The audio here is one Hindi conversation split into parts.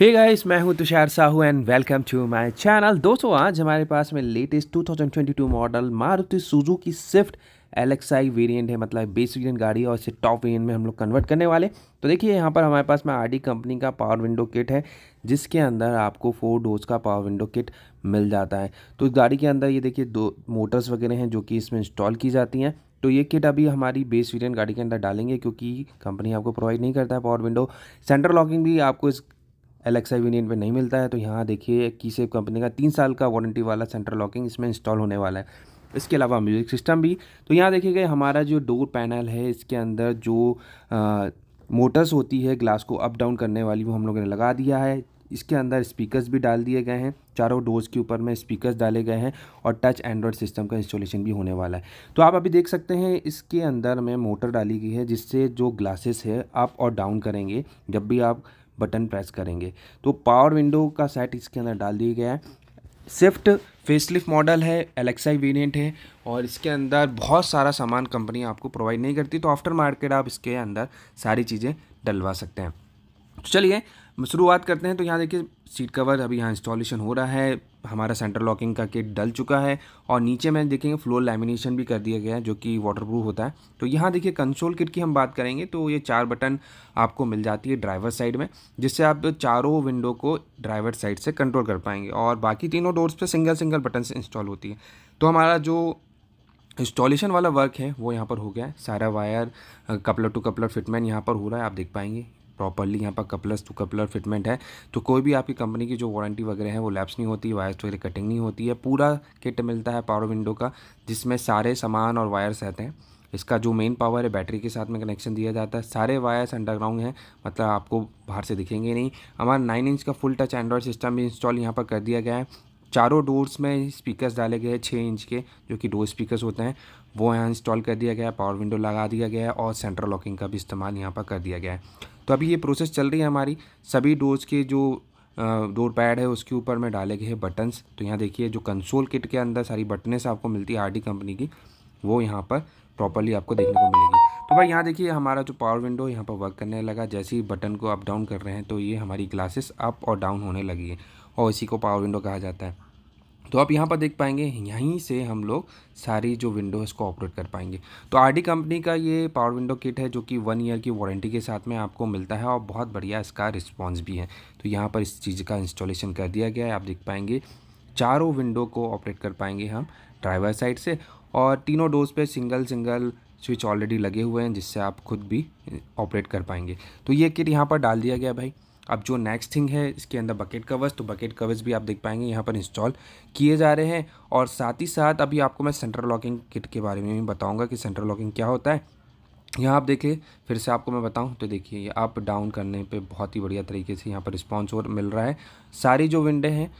हे गाइस मैं हूं Tushar Sahu and welcome to my channel दोस्तों आज हमारे पास में latest 2022 model Maruti Suzuki Swift LXI variant है मतलब बेस वेरिएंट गाड़ी और इसे टॉप वेरिएंट में हम लोग कन्वर्ट करने वाले तो देखिए यहाँ पर हमारे पास में आर कंपनी का पावर विंडो किट है जिसके अंदर आपको फोर डोज का पावर विंडो किट मिल जाता है तो इस गाड़ी के अंदर ये देखिए दो मोटर्स वगैरह हैं जो कि इसमें इंस्टॉल की जाती हैं तो ये किट अभी हमारी बेस वेरिएंट गाड़ी के अंदर डालेंगे क्योंकि कंपनी आपको प्रोवाइड नहीं करता है पावर विंडो सेंटर लॉकिंग भी आपको इस एलेक्सा यूनियन पर नहीं मिलता है तो यहाँ देखिए की सेफ कंपनी का तीन साल का वारंटी वाला सेंट्रल लॉकिंग इसमें इंस्टॉल होने वाला है इसके अलावा म्यूज़िक सिस्टम भी तो यहाँ देखिएगा हमारा जो डोर पैनल है इसके अंदर जो आ, मोटर्स होती है ग्लास को अप डाउन करने वाली वो हम लोगों ने लगा दिया है इसके अंदर स्पीकर्स भी डाल दिए गए हैं चारों डोर्स के ऊपर में स्पीकर्स डाले गए हैं और टच एंड्रॉयड सिस्टम का इंस्टॉलेशन भी होने वाला है तो आप अभी देख सकते हैं इसके अंदर में मोटर डाली गई है जिससे जो ग्लासेस है अप और डाउन करेंगे जब भी आप बटन प्रेस करेंगे तो पावर विंडो का सेट इसके अंदर डाल दिया गया है स्विफ्ट फेसलिफ्ट मॉडल है एलेक्साई वेरिएंट है और इसके अंदर बहुत सारा सामान कंपनी आपको प्रोवाइड नहीं करती तो आफ्टर मार्केट आप इसके अंदर सारी चीज़ें डलवा सकते हैं तो चलिए शुरुआत करते हैं तो यहाँ देखिए सीट कवर अभी यहाँ इंस्टॉलेशन हो रहा है हमारा सेंटर लॉकिंग का किट डल चुका है और नीचे में देखेंगे फ्लोर लैमिनेशन भी कर दिया गया है जो कि वाटर प्रूफ होता है तो यहाँ देखिए कंसोल किट की हम बात करेंगे तो ये चार बटन आपको मिल जाती है ड्राइवर साइड में जिससे आप चारों विंडो को ड्राइवर साइड से कंट्रोल कर पाएंगे और बाकी तीनों डोर्स पर सिंगल सिंगल बटन से इंस्टॉल होती है तो हमारा जो इंस्टॉलेशन वाला वर्क है वो यहाँ पर हो गया है सारा wire coupler to coupler fitment यहाँ पर हो रहा है आप देख पाएंगे प्रॉपरली यहाँ पर कपलर्स टू कपलर फिटमेंट है तो कोई भी आपकी कंपनी की जो वारंटी वगैरह है वो लैप्स नहीं होती वायर्स तो वगैरह कटिंग नहीं होती है पूरा किट मिलता है पावर विंडो का जिसमें सारे सामान और वायर्स रहते हैं इसका जो मेन पावर है बैटरी के साथ में कनेक्शन दिया जाता है सारे वायर्स अंडरग्राउंड हैं मतलब आपको बाहर से दिखेंगे नहीं हमारा नाइन इंच का फुल टच एंड्रॉयड सिस्टम भी इंस्टॉल यहाँ पर कर दिया गया है चारों डोर्स में स्पीकर्स डाले गए हैं छः इंच के जो कि डोर स्पीकर्स होते हैं वो यहाँ इंस्टॉल कर दिया गया है पावर विंडो लगा दिया गया है और सेंट्रल लॉकिंग का भी इस्तेमाल यहाँ पर कर दिया गया है तो अभी ये प्रोसेस चल रही है हमारी सभी डोज के जो डोर पैड है उसके ऊपर में डाले गए हैं बटन्स तो यहाँ देखिए जो कंसोल किट के अंदर सारी बटनेस आपको मिलती है आर कंपनी की वो यहाँ पर प्रॉपरली आपको देखने को मिलेगी तो भाई यहाँ देखिए हमारा जो पावर विंडो यहाँ पर वर्क करने लगा जैसे ही बटन को अप डाउन कर रहे हैं तो ये हमारी ग्लासेस अप और डाउन होने लगी है और इसी को पावर विंडो कहा जाता है तो आप यहाँ पर देख पाएंगे यहीं से हम लोग सारी जो विंडो है इसको ऑपरेट कर पाएंगे तो आरडी कंपनी का ये पावर विंडो किट है जो कि वन ईयर की वारंटी के साथ में आपको मिलता है और बहुत बढ़िया इसका रिस्पॉन्स भी है तो यहाँ पर इस चीज़ का इंस्टॉलेशन कर दिया गया है आप देख पाएंगे चारों विंडो को ऑपरेट कर पाएंगे हम ड्राइवर साइड से और तीनों डोज पे सिंगल सिंगल स्विच ऑलरेडी लगे हुए हैं जिससे आप खुद भी ऑपरेट कर पाएंगे तो ये किट यहाँ पर डाल दिया गया भाई अब जो नेक्स्ट थिंग है इसके अंदर बकेट कवर्स तो बकेट कवर्स भी आप देख पाएंगे यहाँ पर इंस्टॉल किए जा रहे हैं और साथ ही साथ अभी आपको मैं सेंटर लॉकिंग किट के बारे में भी बताऊँगा कि सेंटर लॉकिंग क्या होता है यहाँ आप देखिए फिर से आपको मैं बताऊं तो देखिए ये अप डाउन करने पे बहुत ही बढ़िया तरीके से यहाँ पर रिस्पॉन्स और मिल रहा है सारी जो विंडे हैं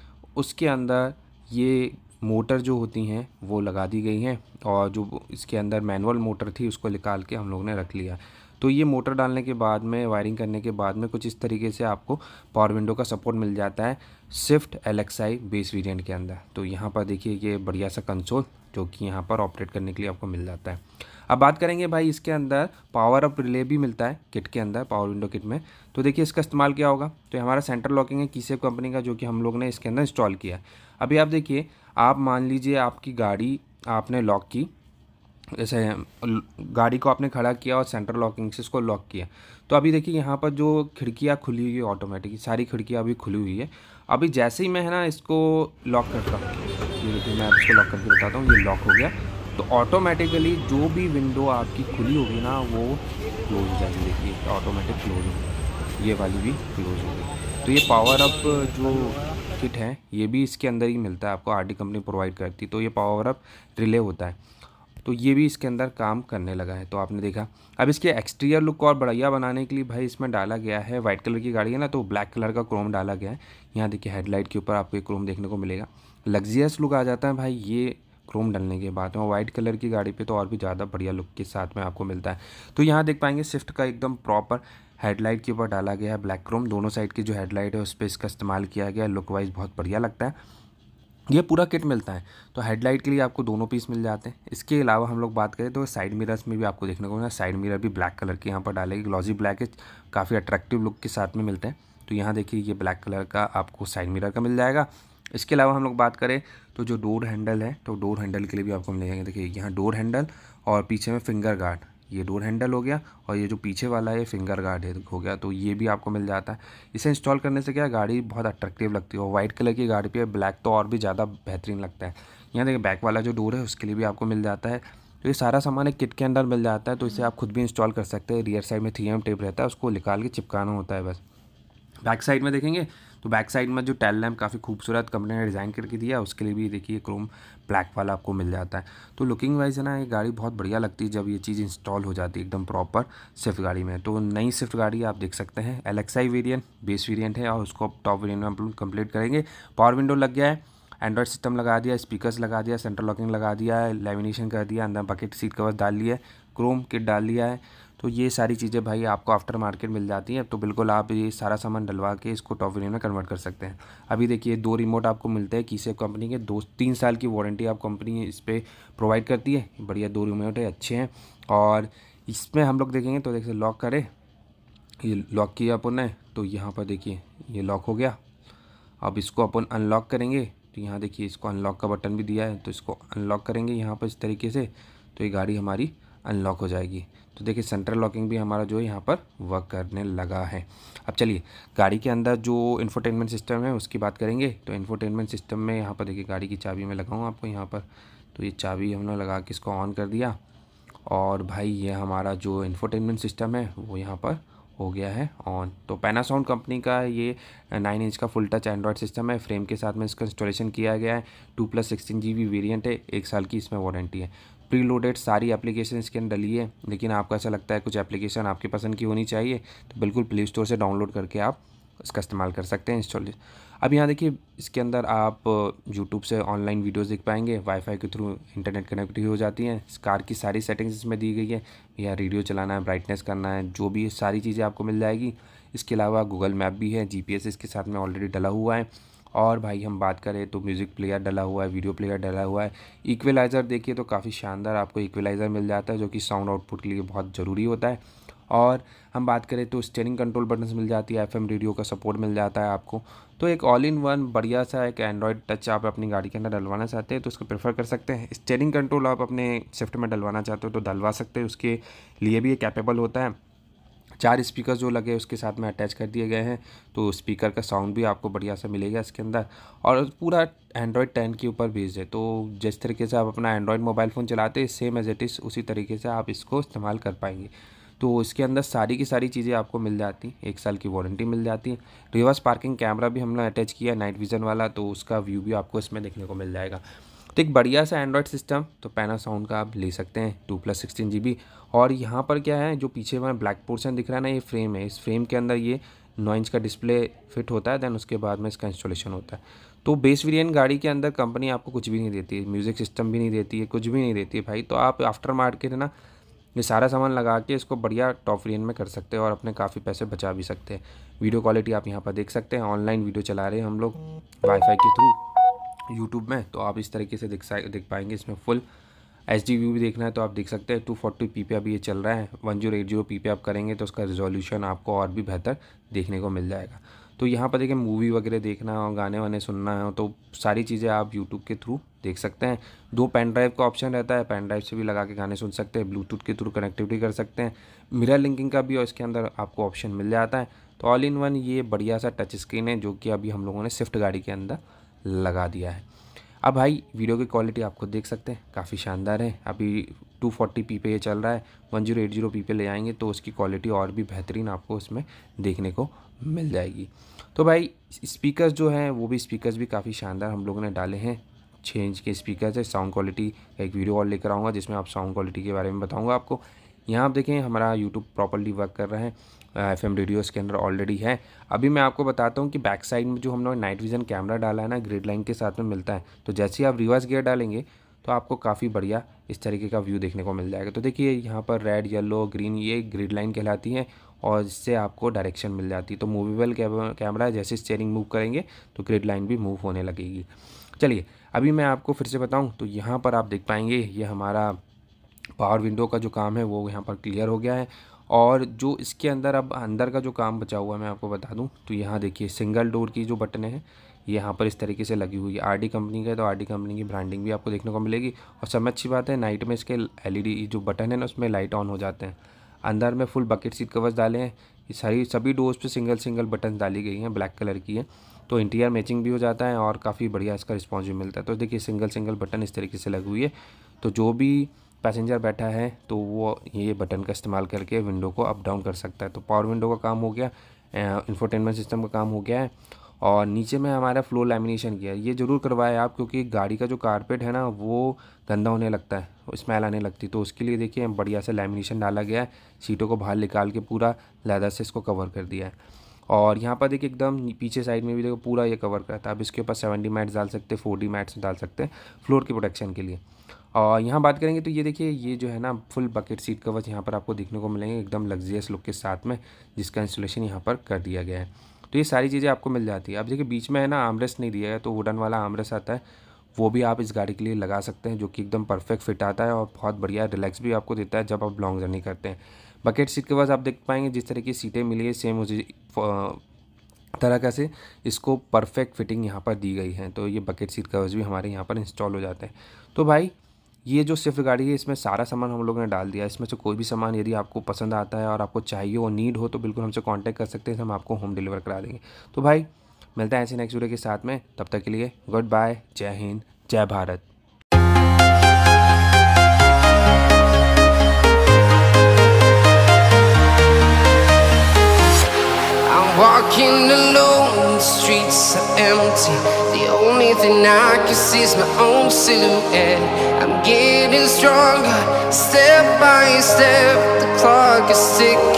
उसके अंदर ये मोटर जो होती हैं वो लगा दी गई हैं और जो इसके अंदर मैनुअल मोटर थी उसको निकाल के हम लोग ने रख लिया तो ये मोटर डालने के बाद में वायरिंग करने के बाद में कुछ इस तरीके से आपको पावर विंडो का सपोर्ट मिल जाता है स्विफ्ट एलेक्साई बेस वेरिएंट के अंदर तो यहाँ पर देखिए ये बढ़िया सा कंसोल जो कि यहाँ पर ऑपरेट करने के लिए आपको मिल जाता है अब बात करेंगे भाई इसके अंदर पावर अप रिले भी मिलता है किट के अंदर पावर विंडो किट में तो देखिए इसका इस्तेमाल क्या होगा तो हमारा सेंटर लॉकिंग है किसी कंपनी का जो कि हम लोग ने इसके अंदर इंस्टॉल किया है अभी आप देखिए आप मान लीजिए आपकी गाड़ी आपने लॉक की जैसे गाड़ी को आपने खड़ा किया और सेंटर लॉकिंग से इसको लॉक किया तो अभी देखिए यहाँ पर जो खिड़कियाँ खुली हुई है ऑटोमेटिक सारी खिड़कियाँ अभी खुली हुई है अभी जैसे ही मैं है ना इसको लॉक करता हूँ देखिए मैं इसको लॉक करके बताता हूँ ये लॉक हो गया तो ऑटोमेटिकली जो भी विंडो आपकी खुली होगी ना वो क्लोज हो जाएगी देखिए ऑटोमेटिक क्लोज होगी ये वाली भी क्लोज होगी तो ये पावर अप जो किट है ये भी इसके अंदर ही मिलता है आपको आर कंपनी प्रोवाइड करती है तो ये पावर अप रिले होता है तो ये भी इसके अंदर काम करने लगा है तो आपने देखा अब इसके एक्सटीरियर लुक और बढ़िया बनाने के लिए भाई इसमें डाला गया है वाइट कलर की गाड़ी है ना तो ब्लैक कलर का क्रोम डाला गया है यहाँ देखिए हेडलाइट के ऊपर आपको एक क्रोम देखने को मिलेगा लग्जियस लुक आ जाता है भाई ये क्रोम डालने के बाद में वाइट कलर की गाड़ी पर तो और भी ज़्यादा बढ़िया लुक के साथ में आपको मिलता है तो यहाँ देख पाएंगे स्विफ्ट का एकदम प्रॉपर हेडलाइट के ऊपर डाला गया है ब्लैक क्रोम दोनों साइड की जो हेडलाइट है उस पर इसका इस्तेमाल किया गया लुक वाइज बहुत बढ़िया लगता है ये पूरा किट मिलता है तो हेडलाइट के लिए आपको दोनों पीस मिल जाते हैं इसके अलावा हम लोग बात करें तो साइड मिरर्स में भी आपको देखने को मिलता है साइड मिरर भी ब्लैक कलर के यहाँ पर डालेगी ग्लॉजी ब्लैक है काफ़ी अट्रैक्टिव लुक के साथ में मिलते हैं तो यहाँ देखिए ये ब्लैक कलर का आपको साइड मिरर का मिल जाएगा इसके अलावा हम लोग बात करें तो जो डोर हैंडल है तो डोर हैंडल के लिए भी आपको मिल जाएंगे देखिए यहाँ डोर हैंडल और पीछे में फिंगर गार्ड ये डोर हैंडल हो गया और ये जो पीछे वाला है फिंगर गार्ड हो गया तो ये भी आपको मिल जाता है इसे इंस्टॉल करने से क्या गाड़ी बहुत अट्रैक्टिव लगती है और वाइट कलर की गाड़ी पे ब्लैक तो और भी ज़्यादा बेहतरीन लगता है यहाँ देखिए बैक वाला जो डोर है उसके लिए भी आपको मिल जाता है तो ये सारा सामान एक किट के अंदर मिल जाता है तो इसे आप खुद भी इंस्टॉल कर सकते हैं रियर साइड में थ्री एम टेप रहता है उसको निकाल के चिपकाना होता है बस बैक साइड में देखेंगे तो बैक साइड में जो टेल लैम्प काफ़ी खूबसूरत कंपनी ने डिज़ाइन करके दिया उसके लिए भी देखिए क्रोम ब्लैक वाला आपको मिल जाता है तो लुकिंग वाइज है ना ये गाड़ी बहुत बढ़िया लगती है जब ये चीज़ इंस्टॉल हो जाती है एकदम प्रॉपर स्विफ्ट गाड़ी में तो नई स्विफ्ट गाड़ी आप देख सकते हैं एलेक्साई वेरियंट बेस वेरियंट है और उसको आप टॉप वेरियंट में हम कंप्लीट करेंगे पावर विंडो लग गया है एंड्रॉयड सिस्टम लगा दिया स्पीकर्स लगा दिया सेंट्रल लॉकिंग लगा दिया है लेमिनेशन कर दिया अंदर बकेट सीट कवर डाल लिया है क्रोम किट डाल लिया है तो ये सारी चीज़ें भाई आपको आफ्टर मार्केट मिल जाती हैं तो बिल्कुल आप ये सारा सामान डलवा के इसको टॉफिनी में कन्वर्ट कर सकते हैं अभी देखिए दो रिमोट आपको मिलते हैं किसी कंपनी के दो तीन साल की वारंटी आप कंपनी इस पर प्रोवाइड करती है बढ़िया दो रिमोट है अच्छे हैं और इसमें हम लोग देखेंगे तो देखिए लॉक करें ये लॉक किया अपन ने तो यहाँ पर देखिए ये लॉक हो गया अब इसको अपन अनलॉक करेंगे तो यहाँ देखिए इसको अनलॉक का बटन भी दिया है तो इसको अनलॉक करेंगे यहाँ पर इस तरीके से तो ये गाड़ी हमारी अनलॉक हो जाएगी तो देखिए सेंट्रल लॉकिंग भी हमारा जो है यहाँ पर वर्क करने लगा है अब चलिए गाड़ी के अंदर जो इन्फोटेनमेंट सिस्टम है उसकी बात करेंगे तो इन्फोटेनमेंट सिस्टम में यहाँ पर देखिए गाड़ी की चाबी मैं लगाऊँ आपको यहाँ पर तो ये चाबी हमने लगा के इसको ऑन कर दिया और भाई ये हमारा जो इन्फोटेनमेंट सिस्टम है वो यहाँ पर हो गया है ऑन तो पैनासाउंड कंपनी का ये नाइन इंच का फुल टच एंड्रॉयड सिस्टम है फ्रेम के साथ में इसका इंस्टॉलेशन किया गया है two plus sixteen G B variant है एक साल की इसमें वारंटी है प्रीलोडेड सारी एप्लीकेशन इसके अंदर लिए लेकिन आपको ऐसा लगता है कुछ एप्लीकेशन आपके पसंद की होनी चाहिए तो बिल्कुल प्ले स्टोर से डाउनलोड करके आप इसका इस्तेमाल कर सकते हैं इंस्टॉल अब यहाँ देखिए इसके अंदर आप यूट्यूब से ऑनलाइन वीडियोस देख पाएंगे वाईफाई के थ्रू इंटरनेट कनेक्टिव हो जाती है इस कार की सारी सेटिंग्स इसमें दी गई है या रेडियो चलाना है ब्राइटनेस करना है जो भी सारी चीज़ें आपको मिल जाएगी इसके अलावा गूगल मैप भी है जी इसके साथ में ऑलरेडी डला हुआ है और भाई हम बात करें तो म्यूज़िक प्लेयर डला हुआ है वीडियो प्लेयर डला हुआ है इक्वलाइज़र देखिए तो काफ़ी शानदार आपको इक्वलाइज़र मिल जाता है जो कि साउंड आउटपुट के लिए बहुत ज़रूरी होता है और हम बात करें तो स्टेरिंग कंट्रोल बटन्स मिल जाती है एफएम रेडियो का सपोर्ट मिल जाता है आपको तो एक ऑल इन वन बढ़िया सा एक एंड्रॉयड टच आप अपनी गाड़ी के अंदर डलवाना चाहते हैं तो उसको प्रेफर कर सकते हैं स्टेयरिंग कंट्रोल आप अपने स्विफ्ट में डलवाना चाहते हो तो डलवा सकते हैं उसके लिए भी ये कैपेबल होता है चार स्पीकर जो लगे उसके साथ में अटैच कर दिए गए हैं तो स्पीकर का साउंड भी आपको बढ़िया से मिलेगा इसके अंदर और पूरा एंड्रॉयड टेन के ऊपर बेस्ड है तो जिस तरीके से आप अपना एंड्रॉयड मोबाइल फ़ोन चलाते हैं सेम एज इट इज़ उसी तरीके से आप इसको इस्तेमाल कर पाएंगे तो इसके अंदर सारी की सारी चीज़ें आपको मिल जाती एक साल की वारंटी मिल जाती है रिवर्स पार्किंग कैमरा भी हमने अटैच किया नाइट विज़न वाला तो उसका व्यू भी आपको इसमें देखने को मिल जाएगा तो एक बढ़िया सा एंड्रॉयड सिस्टम तो पैना साउंड का आप ले सकते हैं two plus sixteen G B और यहाँ पर क्या है जो पीछे में ब्लैक पोर्शन दिख रहा है ना ये फ्रेम है इस फ्रेम के अंदर ये नौ इंच का डिस्प्ले फिट होता है दैन उसके बाद में इसका इंस्टॉलेशन होता है तो बेस वेरियंट गाड़ी के अंदर कंपनी आपको कुछ भी नहीं देती है म्यूज़िक सिस्टम भी नहीं देती है कुछ भी नहीं देती है भाई तो आप आफ्टर मार्केट है ना ये सारा सामान लगा के इसको बढ़िया टॉप रेंज में कर सकते हैं और अपने काफ़ी पैसे बचा भी सकते हैं वीडियो क्वालिटी आप यहाँ पर देख सकते हैं ऑनलाइन वीडियो चला रहे हैं हम लोग वाईफाई के थ्रू यूट्यूब में तो आप इस तरीके से दिख सा पाएंगे इसमें फुल एच डी व्यू भी देखना है तो आप देख सकते हैं टू फोर्टी पी पे अभी ये चल रहा है one zero eight zero P पे आप करेंगे तो उसका रिजोल्यूशन आपको और भी बेहतर देखने को मिल जाएगा तो यहाँ पर देखिए मूवी वगैरह देखना हो गाने वाने सुनना हो तो सारी चीज़ें आप यूट्यूब के थ्रू देख सकते हैं दो पेन ड्राइव का ऑप्शन रहता है पेन ड्राइव से भी लगा के गाने सुन सकते हैं ब्लूटूथ के थ्रू कनेक्टिविटी कर सकते हैं मिरर लिंकिंग का भी और इसके अंदर आपको ऑप्शन मिल जाता है तो ऑल इन वन ये बढ़िया सा टच स्क्रीन है जो कि अभी हम लोगों ने स्विफ्ट गाड़ी के अंदर लगा दिया है अब भाई वीडियो की क्वालिटी आप खुद देख सकते हैं काफ़ी शानदार है अभी 240p पे ये चल रहा है 1080p पे ले आएंगे तो उसकी क्वालिटी और भी बेहतरीन आपको इसमें देखने को मिल जाएगी तो भाई स्पीकर्स जो हैं वो भी स्पीकर्स भी काफ़ी शानदार हम लोगों ने डाले हैं छः इंच के स्पीकर्स है साउंड क्वालिटी का एक वीडियो और लेकर आऊँगा जिसमें आप साउंड क्वालिटी के बारे में बताऊँगा आपको यहाँ आप देखें हमारा यूट्यूब प्रॉपरली वर्क कर रहा है एफ एम रेडियो इसके अंदर ऑलरेडी है अभी मैं आपको बताता हूँ कि बैक साइड में जो हमने नाइट विज़न कैमरा डाला है ना ग्रिड लाइन के साथ में मिलता है तो जैसे ही आप रिवर्स गियर डालेंगे तो आपको काफ़ी बढ़िया इस तरीके का व्यू देखने को मिल जाएगा तो देखिए यहाँ पर रेड येलो ग्रीन ये ग्रिड लाइन कहलाती है और इससे आपको डायरेक्शन मिल जाती है तो मूवेबल कैमरा जैसे स्टेयरिंग मूव करेंगे तो ग्रिड लाइन भी मूव होने लगेगी चलिए अभी मैं आपको फिर से बताऊँ तो यहाँ पर आप देख पाएंगे ये हमारा पावर विंडो का जो काम है वो यहाँ पर क्लियर हो गया है और जो इसके अंदर अब अंदर का जो काम बचा हुआ है मैं आपको बता दूं तो यहाँ देखिए सिंगल डोर की जो बटन है यहाँ पर इस तरीके से लगी हुई है आर कंपनी का है तो आर कंपनी की ब्रांडिंग भी आपको देखने को मिलेगी और समझ अच्छी बात है नाइट में इसके एल जो बटन है ना उसमें लाइट ऑन हो जाते हैं अंदर में फुल बकेट सीट कवर्स डाले हैं सारी सभी डोर्स पर सिंगल सिंगल बटन डाली गई हैं ब्लैक कलर की है तो इंटीरियर मैचिंग भी हो जाता है और काफ़ी बढ़िया इसका रिस्पॉन्स भी मिलता है तो देखिए सिंगल सिंगल बटन इस तरीके से लगी हुई है तो जो भी पैसेंजर बैठा है तो वो ये बटन का इस्तेमाल करके विंडो को अप डाउन कर सकता है तो पावर विंडो का काम हो गया इंफोटेनमेंट सिस्टम का काम हो गया है और नीचे में हमारा फ्लोर लैमिनेशन किया ये ज़रूर करवाए आप क्योंकि गाड़ी का जो कारपेट है ना वो गंदा होने लगता है स्मेल आने लगती तो उसके लिए देखिए बढ़िया से लैमिनेशन डाला गया है सीटों को बाहर निकाल के पूरा लैदर से इसको कवर कर दिया है और यहाँ पर देखिए एकदम पीछे साइड में भी देखो पूरा ये कवर करता है आप इसके ऊपर सेवेंटी मैट्स डाल सकते हैं फोर्टी मैट्स डाल सकते हैं फ्लोर की प्रोटेक्शन के लिए और यहाँ बात करेंगे तो ये देखिए ये जो है ना फुल बकेट सीट कवर्स यहाँ पर आपको देखने को मिलेंगे एकदम लग्जरियस लुक के साथ में जिसका इंस्टॉलेशन यहाँ पर कर दिया गया है तो ये सारी चीज़ें आपको मिल जाती है अब देखिए बीच में है ना आमरेस नहीं दिया है तो वुडन वाला आमरेस आता है वो भी आप इस गाड़ी के लिए लगा सकते हैं जो कि एकदम परफेक्ट फिट आता है और बहुत बढ़िया रिलैक्स भी आपको देता है जब आप लॉन्ग जर्नी करते हैं बकेट सीट के पास आप देख पाएंगे जिस तरह की सीटें मिली है सेम उसी तरह का से इसको परफेक्ट फिटिंग यहाँ पर दी गई है तो ये बकेट सीट कवर्स भी हमारे यहाँ पर इंस्टॉल हो जाते हैं तो भाई ये जो स्विफ्ट गाड़ी है इसमें सारा सामान हम लोगों ने डाल दिया इसमें से कोई भी सामान यदि आपको पसंद आता है और आपको चाहिए और नीड हो तो बिल्कुल हमसे कांटेक्ट कर सकते हैं हम आपको होम डिलीवर करा देंगे तो भाई मिलते हैं ऐसे नेक्स्ट वीडियो के साथ में तब तक के लिए गुड बाय जय हिंद जय Bharat Walking alone, the streets are empty. The only thing I can see is my own silhouette. I'm getting stronger, step by step. The clock is ticking.